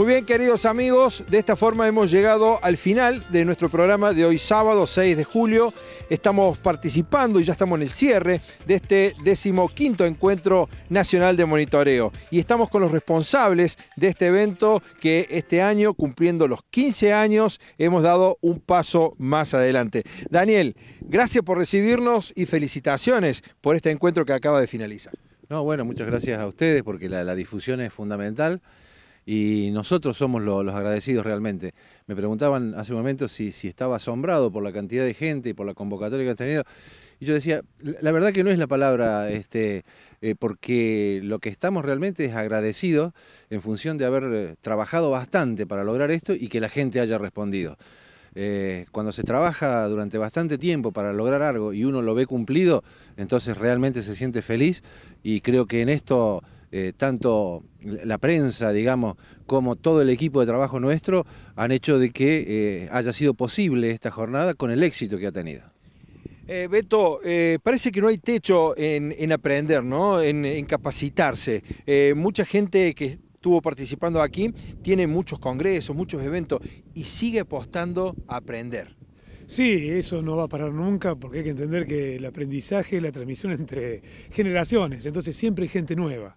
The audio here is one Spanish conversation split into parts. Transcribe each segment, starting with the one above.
Muy bien, queridos amigos, de esta forma hemos llegado al final de nuestro programa de hoy sábado 6 de julio. Estamos participando y ya estamos en el cierre de este decimoquinto encuentro nacional de monitoreo. Y estamos con los responsables de este evento que este año, cumpliendo los 15 años, hemos dado un paso más adelante. Daniel, gracias por recibirnos y felicitaciones por este encuentro que acaba de finalizar. No, bueno, muchas gracias a ustedes porque la difusión es fundamental y nosotros somos los agradecidos realmente. Me preguntaban hace un momento si, si estaba asombrado por la cantidad de gente y por la convocatoria que han tenido. Y yo decía, la verdad que no es la palabra, este, eh, porque lo que estamos realmente es agradecidos en función de haber eh, trabajado bastante para lograr esto y que la gente haya respondido. Eh, cuando se trabaja durante bastante tiempo para lograr algo y uno lo ve cumplido, entonces realmente se siente feliz y creo que en esto eh, tanto la prensa, digamos, como todo el equipo de trabajo nuestro han hecho de que eh, haya sido posible esta jornada con el éxito que ha tenido. Eh, Beto, parece que no hay techo en, aprender, ¿no? en, capacitarse. mucha gente que estuvo participando aquí tiene muchos congresos, muchos eventos y sigue apostando a aprender. Sí, eso no va a parar nunca porque hay que entender que el aprendizaje, es la transmisión entre generaciones, entonces siempre hay gente nueva.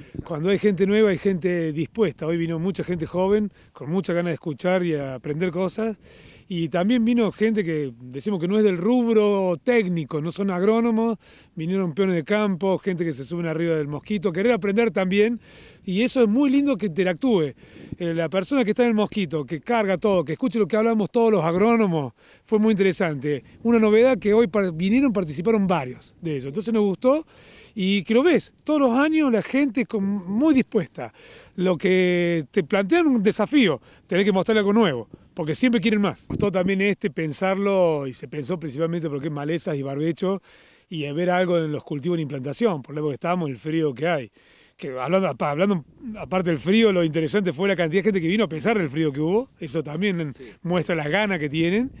cuando hay gente nueva hay gente dispuesta. Hoy vino mucha gente joven, con mucha ganas de escuchar y aprender cosas. Y también vino gente que decimos que no es del rubro técnico, no son agrónomos, vinieron peones de campo, gente que se suben arriba del mosquito, querer aprender también. Y eso es muy lindo que interactúe. Eh, la persona que está en el mosquito, que carga todo, que escuche lo que hablamos todos los agrónomos, fue muy interesante. Una novedad que hoy vinieron, participaron varios de eso, Entonces nos gustó y que lo ves, todos los años la gente como muy dispuesta. Lo que te plantean un desafío, tener que mostrar algo nuevo, porque siempre quieren más. todo también este pensarlo, y se pensó principalmente porque es malezas y barbecho, y ver algo en los cultivos en implantación, por lo que estamos, el frío que hay. Que hablando, aparte del frío, lo interesante fue la cantidad de gente que vino a pesar del frío que hubo. Eso también muestra las ganas que tienen.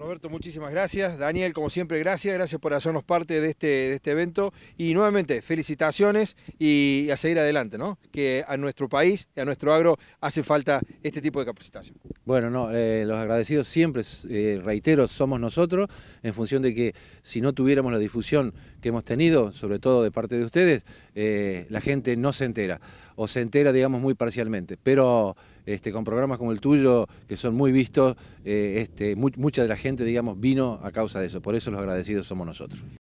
Roberto, muchísimas gracias. Daniel, como siempre, gracias. Gracias por hacernos parte de este, de este evento. Y nuevamente, felicitaciones y a seguir adelante, ¿no? Que a nuestro país y a nuestro agro hace falta este tipo de capacitación. Bueno, no, eh, los agradecidos siempre, eh, reitero, somos nosotros, en función de que si no tuviéramos la difusión que hemos tenido, sobre todo de parte de ustedes, eh, la gente no se entera o se entera, digamos, muy parcialmente. Pero este, con programas como el tuyo, que son muy vistos, eh, este, mucha de la gente, digamos, vino a causa de eso. Por eso los agradecidos somos nosotros.